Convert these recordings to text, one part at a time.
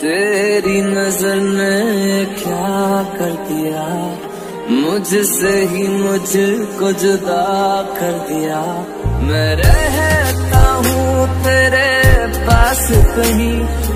तेरी नजर ने क्या कर दिया मुझसे ही मुझको जुदा कर दिया मैं रहता हूँ तेरे पास कहीं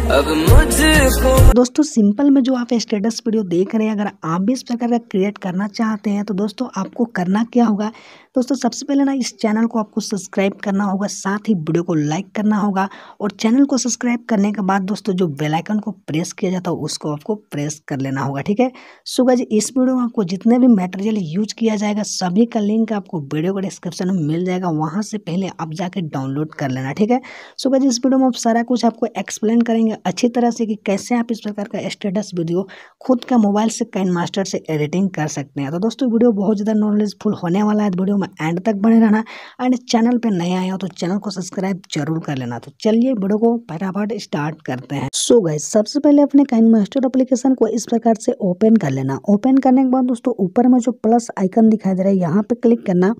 दोस्तों सिंपल में जो आप स्टेटस वीडियो देख रहे हैं अगर आप भी इस प्रकार का क्रिएट करना चाहते हैं तो दोस्तों आपको करना क्या होगा दोस्तों सबसे पहले ना इस चैनल को आपको सब्सक्राइब करना होगा साथ ही वीडियो को लाइक करना होगा और चैनल को सब्सक्राइब करने के बाद दोस्तों जो बेलाइकन को प्रेस किया जाता है उसको आपको प्रेस कर लेना होगा ठीक है सो जी इस वीडियो में आपको जितने भी मटेरियल यूज किया जाएगा सभी का लिंक आपको वीडियो को डिस्क्रिप्शन में मिल जाएगा वहाँ से पहले आप जाके डाउनलोड कर लेना ठीक है सो जी इस वीडियो में आप सारा कुछ आपको एक्सप्लेन करेंगे अच्छी तरह से कि कैसे आप इस प्रकार का स्टेटस वीडियो खुद का मोबाइल से कैन मास्टर से एडिटिंग कर सकते हैं तो दोस्तों वीडियो बहुत ज़्यादा नॉलेजफुल होने वाला है वीडियो में एंड तक बने रहना एंड चैनल पर नए आए हो तो चैनल को सब्सक्राइब जरूर कर लेना तो चलिए वीडियो को फटाफट स्टार्ट करते हैं सो गए सबसे पहले अपने कैन मास्टर अप्लीकेशन को इस प्रकार से ओपन कर लेना ओपन करने के बाद दोस्तों ऊपर में जो प्लस आइकन दिखाई दे रहा है यहाँ पर क्लिक करना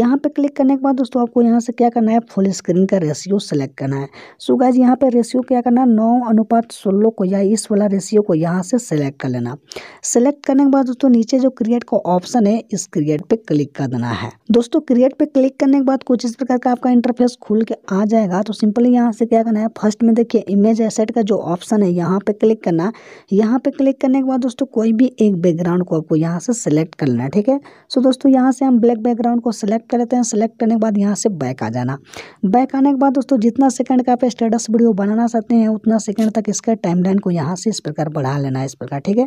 यहाँ पर क्लिक करने के बाद दोस्तों आपको यहाँ से क्या करना है फुल स्क्रीन का रेशियो सेलेक्ट करना है सो गाइज यहाँ पे रेशियो क्या करना है नौ नौ अनुपात सोलह को या इस वाला रेशियो को यहाँ से सेलेक्ट कर लेना सेलेक्ट करने के बाद दोस्तों नीचे जो क्रिएट का ऑप्शन है इस क्रिएट पे क्लिक कर देना है दोस्तों क्रिएट पे क्लिक करने के बाद कुछ इस प्रकार का आपका इंटरफेस खुल के आ जाएगा तो सिंपली यहाँ से क्या करना है फर्स्ट में देखिए इमेज एसेट का जो ऑप्शन है यहाँ पे क्लिक करना यहाँ पे क्लिक करने के बाद दोस्तों कोई भी एक बैकग्राउंड को आपको यहाँ से सिलेक्ट कर लेना है ठीक है सो दोस्तों यहाँ से हम ब्लैक बैकग्राउंड को सिलेक्ट कर लेते हैं सिलेक्ट करने के बाद यहाँ से बैक आ जाना बैक आने के बाद दोस्तों जितना सेकंड का आप स्टेटस वीडियो बनाना चाहते हैं उतना पंद्रह सेकेंड तक इसका टाइम लाइन को यहाँ से इस प्रकार बढ़ा लेना है इस प्रकार ठीक है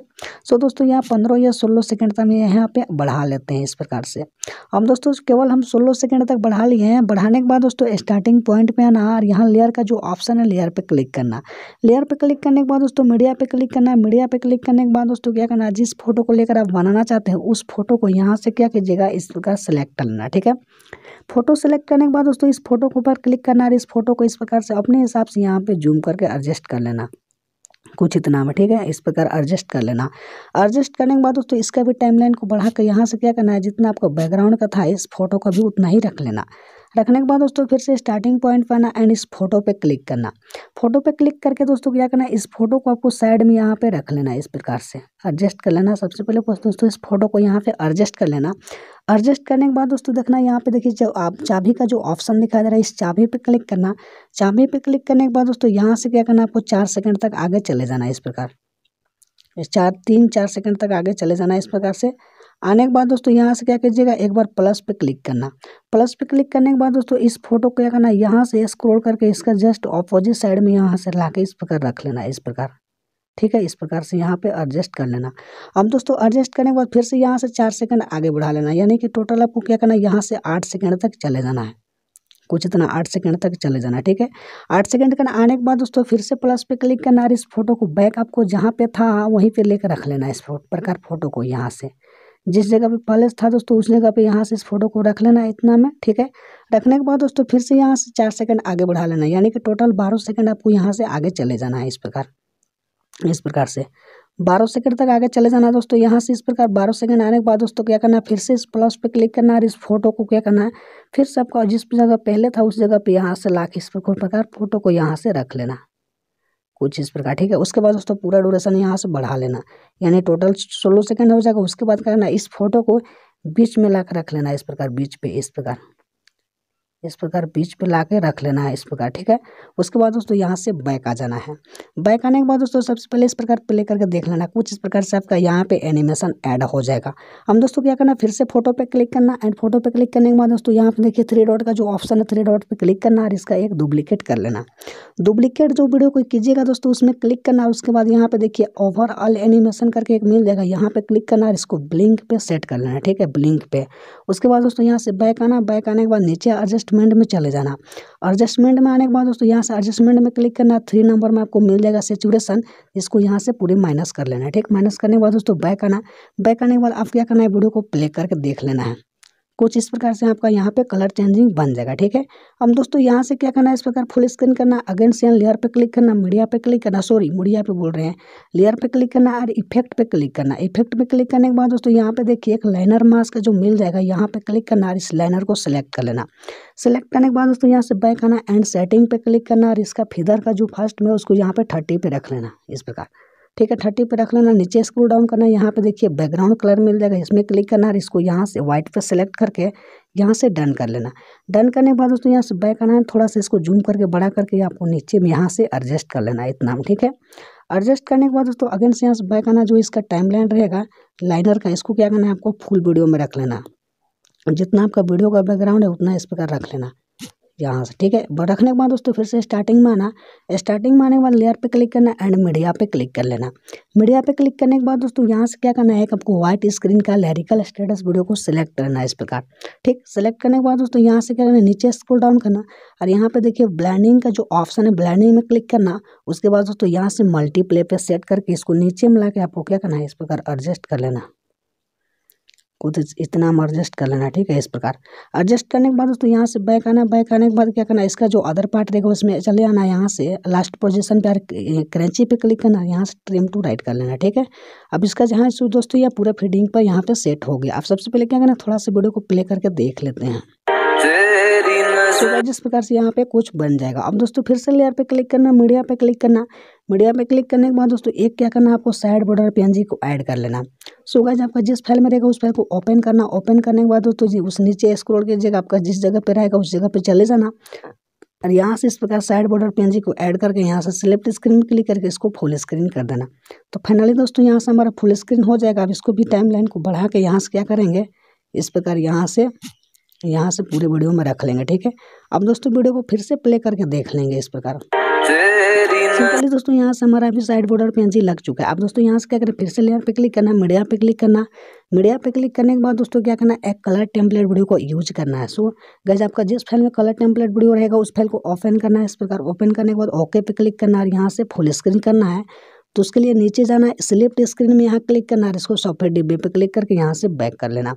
सो दोस्तों यहाँ पंद्रह या सोलह सेकंड तक यहाँ पे बढ़ा लेते हैं इस प्रकार से अब दोस्तों केवल हम सोलह सेकेंड तक बढ़ा लिए हैं बढ़ाने के बाद दोस्तों स्टार्टिंग पॉइंट पे आना और यहाँ लेयर का जो ऑप्शन है लेयर पर क्लिक करना लेयर पर क्लिक करने के बाद दोस्तों मीडिया पर क्लिक करना मीडिया पर क्लिक करने के बाद दोस्तों क्या करना जिस फोटो को लेकर आप बनाना चाहते हैं उस फोटो को यहाँ से क्या कीजिएगा इस प्रकार सेलेक्ट कर लेना ठीक है फोटो सेलेक्ट करने के बाद दोस्तों इस फोटो के ऊपर क्लिक करना और इस फोटो को इस प्रकार से अपने हिसाब से यहाँ पे जूम करके एडजस्ट एडजस्ट कर लेना कुछ इतना में ठीक है इस प्रकार एडजस्ट कर लेना एडजस्ट करने के बाद दोस्तों इसका भी टाइमलाइन को बढ़ा कर यहाँ से क्या करना है जितना आपका बैकग्राउंड का था इस फोटो का भी उतना ही रख लेना रखने के बाद दोस्तों फिर से स्टार्टिंग पॉइंट पर आना एंड इस फोटो पे क्लिक करना फोटो पे क्लिक करके दोस्तों क्या करना है इस फोटो को आपको साइड में यहाँ पे रख लेना इस प्रकार से एडजस्ट कर लेना सबसे पहले दोस्तों इस फोटो को यहाँ पे एडजस्ट कर लेना एडजस्ट करने के बाद दोस्तों देखना यहाँ पे देखिए जब आप चाबी का जो ऑप्शन दिखाई दे रहा है इस चाबी पे क्लिक करना चाबी पे क्लिक करने के बाद दोस्तों यहाँ से क्या करना आपको चार सेकंड तक आगे चले जाना इस प्रकार चार तीन चार सेकंड तक आगे चले जाना इस प्रकार से आने के बाद दोस्तों यहाँ से क्या कीजिएगा एक बार प्लस पे क्लिक करना प्लस पे क्लिक करने के बाद दोस्तों इस फोटो को क्या करना यहाँ से स्क्रॉल करके इसका जस्ट ऑपोजिट साइड में यहाँ से ला इस प्रकार रख लेना इस प्रकार ठीक है इस प्रकार से यहाँ पे एडजस्ट कर लेना अब दोस्तों एडजस्ट करने के बाद फिर से यहाँ से चार सेकंड आगे बढ़ा लेना यानी कि टोटल आपको क्या करना है यहाँ से आठ सेकंड तक चले जाना है कुछ इतना आठ सेकंड तक चले जाना ठीक है आठ सेकंड का आने के बाद दोस्तों फिर से प्लस पे क्लिक करना और इस फोटो को बैक आपको जहाँ पे था वहीं पर लेकर रख लेना इस प्रकार फोटो को यहाँ से जिस जगह पे पहले था दोस्तों उस जगह पे यहाँ से इस फोटो को रख लेना है इतना में ठीक है रखने के बाद दोस्तों फिर से यहाँ से चार सेकंड आगे बढ़ा लेना है यानी कि टोटल बारह सेकंड आपको यहाँ से आगे चले जाना है इस प्रकार इस प्रकार से बारह सेकंड तक आगे चले जाना है दोस्तों यहाँ से इस प्रकार बारह सेकंड आने के बाद दोस्तों क्या करना है फिर से इस प्लस पे क्लिक करना है और इस फोटो को क्या करना है फिर से आपका जिस जगह पहले था उस जगह पे यहाँ से ला इस प्रकार फोटो को यहाँ से रख लेना कुछ इस प्रकार ठीक है उसके बाद दोस्तों पूरा ड्यूरेशन यहाँ से बढ़ा लेना यानी टोटल सोलह सेकेंड हो जाएगा उसके बाद करना इस फोटो को बीच में लाकर रख लेना इस प्रकार बीच पे इस प्रकार इस प्रकार बीच पे ला रख लेना है इस प्रकार ठीक है उसके बाद दोस्तों यहाँ से बैक आ जाना है बैक आने के बाद दोस्तों सबसे पहले इस प्रकार प्ले करके देख लेना कुछ इस प्रकार से आपका यहाँ पे एनिमेशन ऐड हो जाएगा हम दोस्तों क्या करना फिर से फोटो पे क्लिक करना एंड फोटो पे क्लिक करने के बाद दोस्तों यहाँ पे देखिए थ्री डॉट का जो ऑप्शन है थ्री डॉट पे क्लिक करना और इसका एक डुप्लीकेट कर लेना डुप्लीकेट जो वीडियो कोई कीजिएगा दोस्तों उसमें क्लिक करना उसके बाद यहाँ पे देखिए ओवरऑल एनिमेशन करके एक मिल जाएगा यहाँ पे क्लिक करना और इसको ब्लिंक पे सेट कर लेना ठीक है ब्लिंक पे उसके बाद दोस्तों यहाँ से बैक आना बैक आने के बाद नीचे एडजस्ट एडजस्टमेंट में चले जाना एडजस्टमेंट में आने के बाद दोस्तों यहाँ से एडजस्टमेंट में क्लिक करना थ्री नंबर में आपको मिल जाएगा सेचुरेशन इसको यहाँ से पूरे माइनस कर लेना है ठीक माइनस करने के बाद दोस्तों बैक आना बैक आने के बाद आप क्या करना है वीडियो को प्ले करके देख लेना है कुछ इस प्रकार से आपका यहाँ पे कलर चेंजिंग बन जाएगा ठीक है अब दोस्तों यहाँ से क्या करना है इस प्रकार फुल स्क्रीन करना अगेन सेन लेयर पे क्लिक करना मीडिया पे क्लिक करना सॉरी मीडिया पे बोल रहे हैं लेयर पे क्लिक करना और इफेक्ट पे क्लिक करना इफेक्ट पे क्लिक करने के बाद दोस्तों यहाँ पे देखिए एक लाइनर मास्क जो मिल जाएगा यहाँ पे क्लिक करना और इस लाइनर को सिलेक्ट कर लेना सिलेक्ट करने के बाद दोस्तों यहाँ से बैक आना एंड सेटिंग पे क्लिक करना और इसका फिदर का जो फर्स्ट में उसको यहाँ पे थर्टी पे रख लेना इस प्रकार ठीक है थर्टी पे रख लेना नीचे स्क्रू डाउन करना यहाँ पे देखिए बैकग्राउंड कलर मिल जाएगा इसमें क्लिक करना है इसको यहाँ से व्हाइट पे सेलेक्ट करके यहाँ से डन कर लेना डन करने के बाद दोस्तों यहाँ से बैक आना है थोड़ा सा इसको जूम करके बड़ा करके आपको नीचे में यहाँ से एडजस्ट कर लेना है इतना ठीक है एडजस्ट करने के बाद दोस्तों अगेन से यहाँ से बैक आना जो इसका टाइम लाइन रहेगा लाइनर का इसको क्या करना है आपको फुल वीडियो में रख लेना जितना आपका वीडियो का बैकग्राउंड है उतना इस प्रकार रख लेना यहाँ से ठीक है रखने के बाद दोस्तों फिर से स्टार्टिंग में आना स्टार्टिंग में आने के बाद लेयर पे क्लिक करना एंड मीडिया पे क्लिक कर लेना मीडिया पे क्लिक करने के बाद दोस्तों यहाँ से क्या करना है कि आपको व्हाइट स्क्रीन का लेरिकल स्टेटस वीडियो को सिलेक्ट करना है इस प्रकार ठीक सेलेक्ट करने के बाद दोस्तों यहाँ से क्या करना नीचे स्क्रोल डाउन करना और यहाँ पे देखिए ब्लैंडिंग का जो ऑप्शन है ब्लैंडिंग में क्लिक करना उसके बाद दोस्तों यहाँ से मल्टीप्ले पे सेट करके इसको नीचे मिला के आपको क्या करना है इस प्रकार एडजस्ट कर लेना कुछ इतना हम एडजस्ट कर लेना ठीक है इस प्रकार एडजस्ट करने के बाद दोस्तों यहाँ से बैक आना बैक आने के बाद क्या करना इसका जो अदर पार्ट देखो उसमें चले आना यहाँ से लास्ट पोजिशन पर क्रेंची पे क्लिक करना यहाँ से ट्रिम टू राइट कर लेना ठीक है अब इसका जहाँ दोस्तों यह पूरा फीडिंग पर यहाँ पर सेट हो गया अब सबसे पहले क्या करना थोड़ा सा वीडियो को प्ले करके देख लेते हैं तो गाइज प्रकार से यहाँ पे कुछ बन जाएगा अब दोस्तों फिर से लेयर पे क्लिक करना मीडिया पे क्लिक करना मीडिया पे क्लिक करने के बाद दोस्तों एक क्या करना आपको साइड बॉर्डर पी को ऐड कर लेना सो so आपका जिस फाइल में रहेगा उस फाइल को ओपन करना ओपन करने के बाद दोस्तों जी उस नीचे स्क्रॉल जगह आपका जिस जगह पर रहेगा उस जगह पर चले जाना और यहाँ से इस प्रकार साइड बॉर्डर जी को ऐड करके यहाँ से सिलेक्ट स्क्रीन में क्लिक करके इसको फुल स्क्रीन कर देना तो फाइनली दोस्तों यहाँ से हमारा फुल स्क्रीन हो जाएगा अब इसको भी टाइम लाइन को बढ़ा के यहाँ से क्या करेंगे इस प्रकार यहाँ से यहाँ से पूरे वीडियो में रख लेंगे ठीक है अब दोस्तों वीडियो को फिर से प्ले करके देख लेंगे इस प्रकार सिंपली दोस्तों यहाँ से हमारा अभी साइड बॉर्डर पेंसिल लग चुका है अब दोस्तों यहाँ से क्या करें फिर से लेयर पे क्लिक करना मीडिया पे क्लिक करना मीडिया पे क्लिक करने के बाद दोस्तों क्या करना है एक कलर टेम्पलेट वीडियो को यूज करना है सो गैस आपका जिस फाइल में कलर टेम्पलेट वीडियो रहेगा उस फाइल को ओपन करना है इस प्रकार ओपन करने के बाद ओके पे क्लिक करना है और यहाँ से फुल स्क्रीन करना है तो उसके लिए नीचे जाना है स्लिप्ट स्क्रीन में यहाँ क्लिक करना है इसको सॉफ्टवेयर डिब्बे पे क्लिक करके यहाँ से बैक कर लेना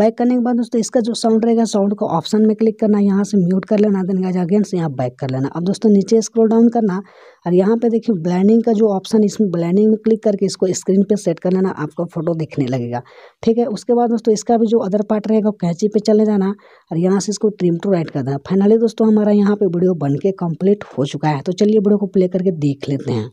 बैक करने के बाद दोस्तों इसका जो साउंड रहेगा साउंड को ऑप्शन में क्लिक करना यहाँ से म्यूट कर लेना देन गाइज अगेन से यहाँ बैक कर लेना अब दोस्तों नीचे स्क्रोल डाउन करना और यहाँ पे देखिए ब्लैंडिंग का जो ऑप्शन इसमें ब्लैंडिंग में क्लिक करके इसको स्क्रीन पर सेट कर लेना आपका फोटो दिखने लगेगा ठीक है उसके बाद दोस्तों इसका भी जो अदर पार्ट रहेगा कैंची पर चले जाना और यहाँ से इसको ट्रिम टू राइट कर देना फाइनली दोस्तों हमारा यहाँ पर वीडियो बन के कंप्लीट हो चुका है तो चलिए वीडियो को प्ले करके देख लेते हैं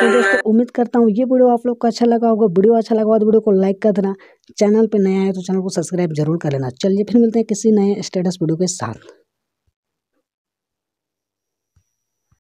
तो दोस्तों हाँ। उम्मीद करता हूँ ये वीडियो आप लोग को अच्छा लगा होगा वीडियो अच्छा लगा तो वीडियो को लाइक कर देना चैनल पर नया है तो चैनल को सब्सक्राइब जरूर कर लेना चलिए फिर मिलते हैं किसी नए स्टेटस वीडियो के साथ